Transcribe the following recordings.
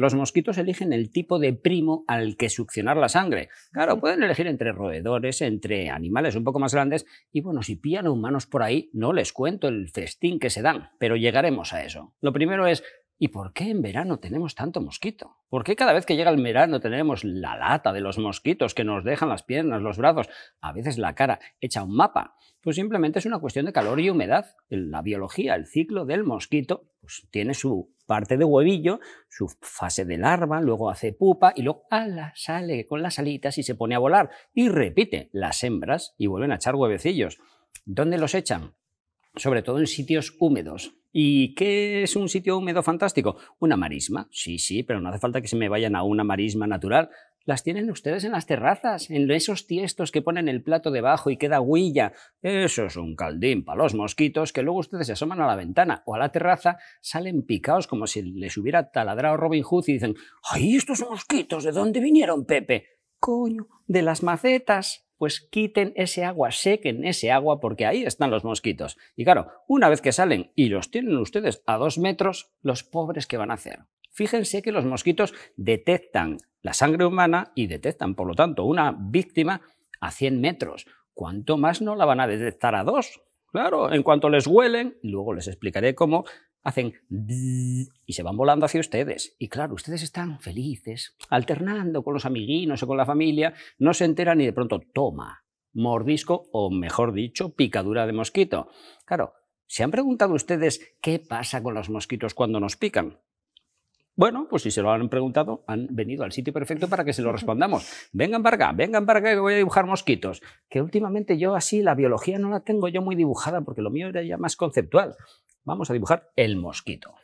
Los mosquitos eligen el tipo de primo al que succionar la sangre. Claro, pueden elegir entre roedores, entre animales un poco más grandes y bueno, si pillan a humanos por ahí, no les cuento el festín que se dan, pero llegaremos a eso. Lo primero es, ¿y por qué en verano tenemos tanto mosquito? ¿Por qué cada vez que llega el verano tenemos la lata de los mosquitos que nos dejan las piernas, los brazos, a veces la cara, hecha un mapa? Pues simplemente es una cuestión de calor y humedad. La biología, el ciclo del mosquito, pues tiene su parte de huevillo, su fase de larva, luego hace pupa y luego ala, sale con las alitas y se pone a volar. Y repite, las hembras y vuelven a echar huevecillos. ¿Dónde los echan? Sobre todo en sitios húmedos. ¿Y qué es un sitio húmedo fantástico? Una marisma. Sí, sí, pero no hace falta que se me vayan a una marisma natural las tienen ustedes en las terrazas, en esos tiestos que ponen el plato debajo y queda huilla. Eso es un caldín para los mosquitos que luego ustedes se asoman a la ventana o a la terraza, salen picados como si les hubiera taladrado Robin Hood y dicen, ¡ay, estos mosquitos! ¿De dónde vinieron, Pepe? Coño, de las macetas pues quiten ese agua, sequen ese agua porque ahí están los mosquitos. Y claro, una vez que salen y los tienen ustedes a dos metros, los pobres ¿qué van a hacer. Fíjense que los mosquitos detectan la sangre humana y detectan, por lo tanto, una víctima a 100 metros. ¿Cuánto más no la van a detectar a dos? Claro, en cuanto les huelen, luego les explicaré cómo, hacen y se van volando hacia ustedes. Y claro, ustedes están felices, alternando con los amiguinos o con la familia, no se enteran y de pronto toma, mordisco o mejor dicho, picadura de mosquito. Claro, ¿se han preguntado ustedes qué pasa con los mosquitos cuando nos pican? Bueno, pues si se lo han preguntado, han venido al sitio perfecto para que se lo respondamos. Vengan para vengan para acá que voy a dibujar mosquitos. Que últimamente yo así la biología no la tengo yo muy dibujada porque lo mío era ya más conceptual. Vamos a dibujar el mosquito.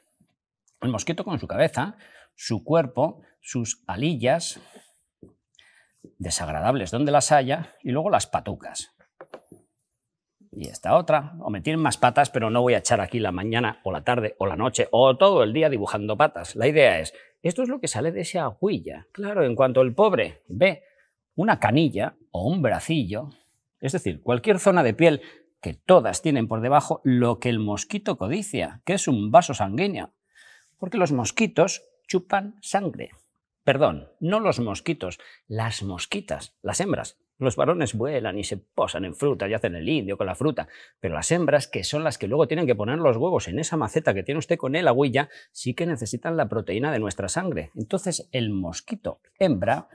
El mosquito con su cabeza, su cuerpo, sus alillas, desagradables donde las haya, y luego las patucas y esta otra, o me tienen más patas, pero no voy a echar aquí la mañana o la tarde o la noche o todo el día dibujando patas. La idea es, esto es lo que sale de esa huilla. Claro, en cuanto el pobre ve una canilla o un bracillo, es decir, cualquier zona de piel que todas tienen por debajo lo que el mosquito codicia, que es un vaso sanguíneo. Porque los mosquitos chupan sangre. Perdón, no los mosquitos, las mosquitas, las hembras. Los varones vuelan y se posan en fruta y hacen el indio con la fruta, pero las hembras, que son las que luego tienen que poner los huevos en esa maceta que tiene usted con el agüilla, sí que necesitan la proteína de nuestra sangre. Entonces el mosquito hembra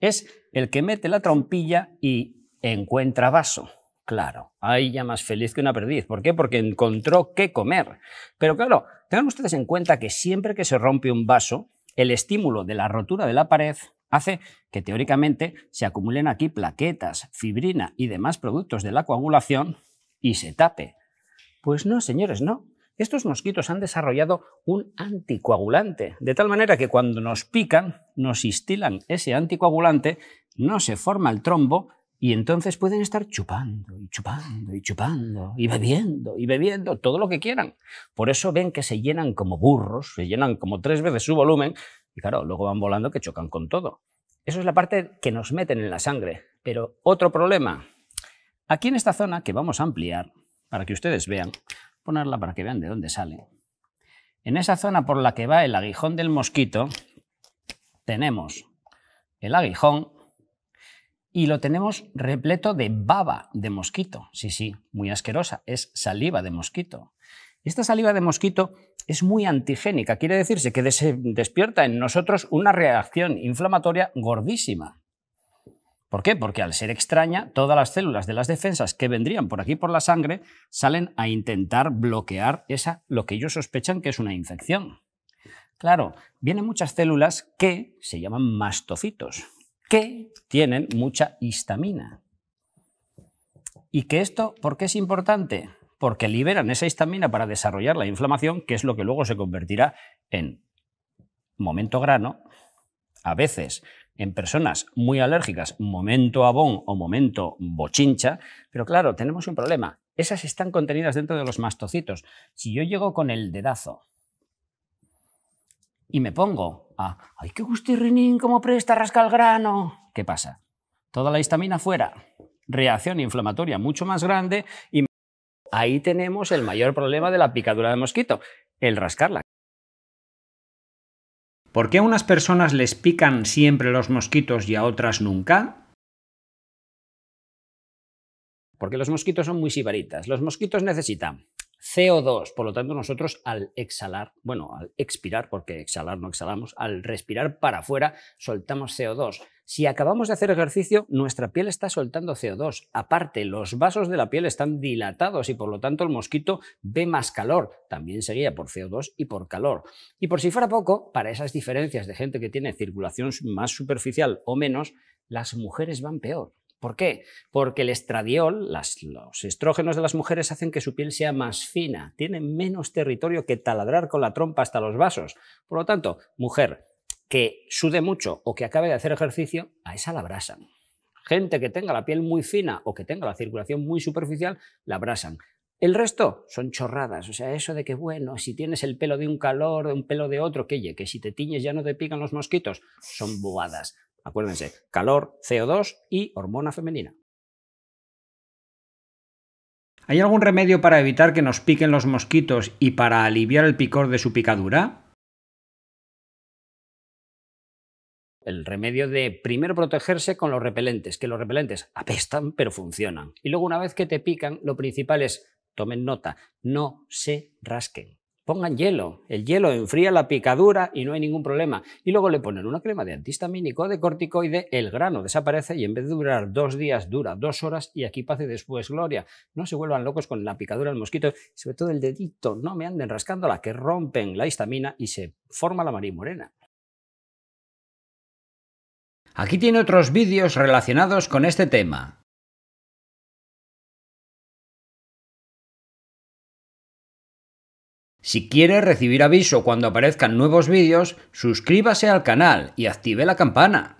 es el que mete la trompilla y encuentra vaso. Claro, ahí ya más feliz que una perdiz. ¿Por qué? Porque encontró qué comer. Pero claro, tengan ustedes en cuenta que siempre que se rompe un vaso, el estímulo de la rotura de la pared hace que teóricamente se acumulen aquí plaquetas, fibrina y demás productos de la coagulación y se tape. Pues no, señores, no. Estos mosquitos han desarrollado un anticoagulante, de tal manera que cuando nos pican, nos instilan ese anticoagulante, no se forma el trombo y entonces pueden estar chupando y chupando y chupando y bebiendo y bebiendo todo lo que quieran. Por eso ven que se llenan como burros, se llenan como tres veces su volumen y claro, luego van volando que chocan con todo. Eso es la parte que nos meten en la sangre. Pero otro problema. Aquí en esta zona, que vamos a ampliar, para que ustedes vean, ponerla para que vean de dónde sale. En esa zona por la que va el aguijón del mosquito, tenemos el aguijón y lo tenemos repleto de baba de mosquito. Sí, sí, muy asquerosa, es saliva de mosquito. Esta saliva de mosquito es muy antigénica, quiere decirse que se despierta en nosotros una reacción inflamatoria gordísima. ¿Por qué? Porque al ser extraña, todas las células de las defensas que vendrían por aquí por la sangre salen a intentar bloquear esa, lo que ellos sospechan que es una infección. Claro, vienen muchas células que se llaman mastocitos, que tienen mucha histamina. ¿Y que esto por qué es importante? porque liberan esa histamina para desarrollar la inflamación, que es lo que luego se convertirá en momento grano, a veces en personas muy alérgicas, momento abón o momento bochincha, pero claro, tenemos un problema. Esas están contenidas dentro de los mastocitos. Si yo llego con el dedazo y me pongo a, ¡ay, qué gustirrinín, cómo presta, rasca el grano! ¿Qué pasa? Toda la histamina fuera, reacción inflamatoria mucho más grande y Ahí tenemos el mayor problema de la picadura de mosquito, el rascarla. ¿Por qué a unas personas les pican siempre los mosquitos y a otras nunca? Porque los mosquitos son muy sibaritas. Los mosquitos necesitan CO2. Por lo tanto, nosotros al exhalar, bueno, al expirar, porque exhalar no exhalamos, al respirar para afuera, soltamos CO2. Si acabamos de hacer ejercicio, nuestra piel está soltando CO2. Aparte, los vasos de la piel están dilatados y por lo tanto el mosquito ve más calor. También seguía por CO2 y por calor. Y por si fuera poco, para esas diferencias de gente que tiene circulación más superficial o menos, las mujeres van peor. ¿Por qué? Porque el estradiol, los estrógenos de las mujeres hacen que su piel sea más fina, tiene menos territorio que taladrar con la trompa hasta los vasos. Por lo tanto, mujer que sude mucho o que acabe de hacer ejercicio, a esa la abrasan. Gente que tenga la piel muy fina o que tenga la circulación muy superficial, la abrasan. El resto son chorradas, o sea, eso de que, bueno, si tienes el pelo de un calor, de un pelo de otro, que, que si te tiñes ya no te pican los mosquitos, son bobadas. Acuérdense, calor, CO2 y hormona femenina. ¿Hay algún remedio para evitar que nos piquen los mosquitos y para aliviar el picor de su picadura? el remedio de primero protegerse con los repelentes, que los repelentes apestan pero funcionan. Y luego una vez que te pican, lo principal es, tomen nota, no se rasquen. Pongan hielo. El hielo enfría la picadura y no hay ningún problema. Y luego le ponen una crema de antihistamínico, de corticoide, el grano desaparece y en vez de durar dos días, dura dos horas y aquí pase después gloria. No se vuelvan locos con la picadura del mosquito, sobre todo el dedito. No me anden rascándola, que rompen la histamina y se forma la morena. Aquí tiene otros vídeos relacionados con este tema. Si quieres recibir aviso cuando aparezcan nuevos vídeos, suscríbase al canal y active la campana.